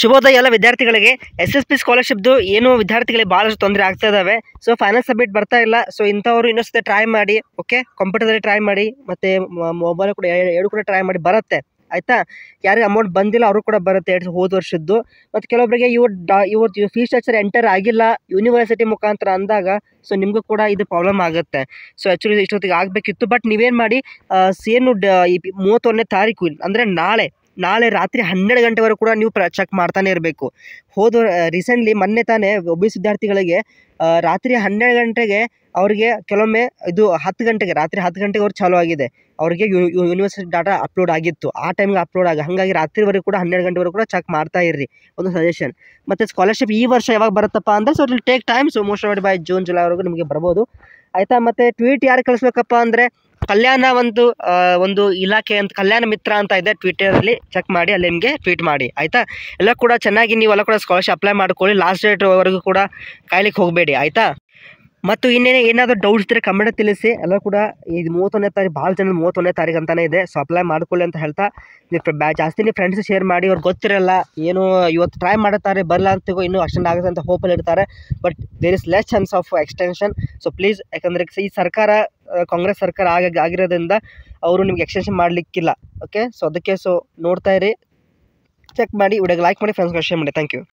ಶುಭೋದಯ ಎಲ್ಲ ವಿದ್ಯಾರ್ಥಿಗಳಿಗೆ ಎಸ್ ಎಸ್ ಪಿ ಸ್ಕಾಲರ್ಶಿಪ್ದು ಏನು ವಿದ್ಯಾರ್ಥಿಗಳಿಗೆ ಭಾಳಷ್ಟು ತೊಂದರೆ ಆಗ್ತಾ ಸೊ ಫೈನಲ್ ಸಬ್ಮಿಟ್ ಬರ್ತಾ ಇಲ್ಲ ಸೊ ಇಂಥವ್ರು ಇನ್ನೊಂದ್ಸತಿ ಟ್ರೈ ಮಾಡಿ ಓಕೆ ಕಂಪ್ಯೂಟರ್ದಲ್ಲಿ ಟ್ರೈ ಮಾಡಿ ಮತ್ತು ಮೊಬೈಲ್ ಕೂಡ ಎರಡು ಕೂಡ ಟ್ರೈ ಮಾಡಿ ಬರುತ್ತೆ ಆಯಿತಾ ಯಾರಿಗೆ ಅಮೌಂಟ್ ಬಂದಿಲ್ಲ ಅವರು ಕೂಡ ಬರುತ್ತೆ ಎರಡು ಹೋದ ವರ್ಷದ್ದು ಮತ್ತು ಕೆಲವೊಬ್ಬರಿಗೆ ಇವ್ರ ಡಾ ಇವತ್ತು ಫೀ ಸ್ಟ್ರಕ್ಚರ್ ಎಂಟರ್ ಆಗಿಲ್ಲ ಯೂನಿವರ್ಸಿಟಿ ಮುಖಾಂತರ ಅಂದಾಗ ಸೊ ನಿಮ್ಗೂ ಕೂಡ ಇದು ಪ್ರಾಬ್ಲಮ್ ಆಗುತ್ತೆ ಸೊ ಆ್ಯಕ್ಚುಲಿ ಇಷ್ಟೊತ್ತಿಗೆ ಆಗಬೇಕಿತ್ತು ಬಟ್ ನೀವೇನು ಮಾಡಿ ಏನು ಡ ಮೂವತ್ತೊಂದನೇ ತಾರೀಕು ಅಂದರೆ ನಾಳೆ ನಾಳೆ ರಾತ್ರಿ ಹನ್ನೆರಡು ಗಂಟೆವರೆಗೂ ಕೂಡ ನೀವು ಪ್ರ ಚೆಕ್ ಮಾಡ್ತಾನೆ ಇರಬೇಕು ಹೋದ ರೀಸೆಂಟ್ಲಿ ಮೊನ್ನೆ ತಾನೇ ಒಬ್ಬ ವಿದ್ಯಾರ್ಥಿಗಳಿಗೆ ರಾತ್ರಿ ಹನ್ನೆರಡು ಗಂಟೆಗೆ ಅವರಿಗೆ ಕೆಲವೊಮ್ಮೆ ಇದು ಹತ್ತು ಗಂಟೆಗೆ ರಾತ್ರಿ ಹತ್ತು ಅವ್ರು ಚಾಲೂ ಆಗಿದೆ ಅವರಿಗೆ ಯೂನಿವರ್ಸಿಟಿ ಡಾಟಾ ಅಪ್ಲೋಡ್ ಆಗಿತ್ತು ಆ ಟೈಮ್ಗೆ ಅಪ್ಲೋಡ್ ಆಗ ಹಾಗಾಗಿ ರಾತ್ರಿವರೆಗೂ ಕೂಡ ಹನ್ನೆರಡು ಗಂಟೆವರೆಗೂ ಕೂಡ ಚೆಕ್ ಮಾಡ್ತಾ ಇರ್ರಿ ಒಂದು ಸಜೆಷನ್ ಮತ್ತು ಸ್ಕಾಲರ್ಶಿಪ್ ಈ ವರ್ಷ ಯಾವಾಗ ಬರುತ್ತಪ್ಪ ಅಂದರೆ so it take time so most by June ಜುಲೈವರೆಗೂ ನಿಮಗೆ ಬರ್ಬೋದು ಆಯ್ತಾ ಮತ್ತೆ ಟ್ವೀಟ್ ಯಾರು ಕಳಿಸ್ಬೇಕಪ್ಪ ಅಂದರೆ ಕಲ್ಯಾಣ ಒಂದು ಒಂದು ಇಲಾಖೆ ಅಂತ ಕಲ್ಯಾಣ ಮಿತ್ರ ಅಂತ ಇದೆ ಟ್ವಿಟರಲ್ಲಿ ಚೆಕ್ ಮಾಡಿ ಅಲ್ಲಿ ನಿಮಗೆ ಟ್ವೀಟ್ ಮಾಡಿ ಆಯ್ತಾ ಎಲ್ಲ ಕೂಡ ಚೆನ್ನಾಗಿ ನೀವೆಲ್ಲ ಕೂಡ ಸ್ಕಾಲರ್ಶಿಪ್ ಅಪ್ಲೈ ಮಾಡ್ಕೊಳ್ಳಿ ಲಾಸ್ಟ್ ಡೇಟ್ವರೆಗೂ ಕೂಡ ಕಾಯ್ಲಿಕ್ಕೆ ಹೋಗಬೇಡಿ ಆಯಿತಾ ಮತ್ತು ಇನ್ನೇನೇ ಏನಾದರೂ ಡೌಟ್ಸ್ ಇದ್ದರೆ ಕಮೆಂಟ್ ತಿಳಿಸಿ ಎಲ್ಲ ಕೂಡ ಇದು ಮೂವತ್ತೊಂದನೇ ತಾರೀಕು ಭಾಳ ಜನ ಮೂವತ್ತೊಂದನೇ ತಾರೀಕು ಅಂತಲೇ ಇದೆ ಸೊ ಅಪ್ಲೈ ಮಾಡಿಕೊಳ್ಳಿ ಅಂತ ಹೇಳ್ತಾ ನೀವು ಜಾಸ್ತಿ ನೀವು ಫ್ರೆಂಡ್ಸ್ ಶೇರ್ ಮಾಡಿ ಅವ್ರು ಗೊತ್ತಿರಲ್ಲ ಏನು ಇವತ್ತು ಟ್ರೈ ಮಾಡುತ್ತಾರೆ ಬರಲ್ಲ ಅಂತಿಗೂ ಇನ್ನೂ ಅಷ್ಟೊಂದು ಆಗುತ್ತೆ ಅಂತ ಹೋಪಲ್ಲಿ ಇರ್ತಾರೆ but there is less chance of extension so please ಯಾಕಂದರೆ ಈ ಸರ್ಕಾರ ಕಾಂಗ್ರೆಸ್ ಸರ್ಕಾರ ಆಗ ಆಗಿರೋದ್ರಿಂದ ಅವರು ನಿಮ್ಗೆ ಎಕ್ಸ್ಟೆನ್ಷನ್ ಮಾಡಲಿಕ್ಕಿಲ್ಲ ಓಕೆ ಸೊ ಅದಕ್ಕೆ ಸೊ ನೋಡ್ತಾ ಇರಿ ಚೆಕ್ ಮಾಡಿ ವಿಡಿಯೋಗೆ ಲೈಕ್ ಮಾಡಿ ಫ್ರೆಂಡ್ಸ್ಗಳು ಶೇರ್ ಮಾಡಿ ಥ್ಯಾಂಕ್ ಯು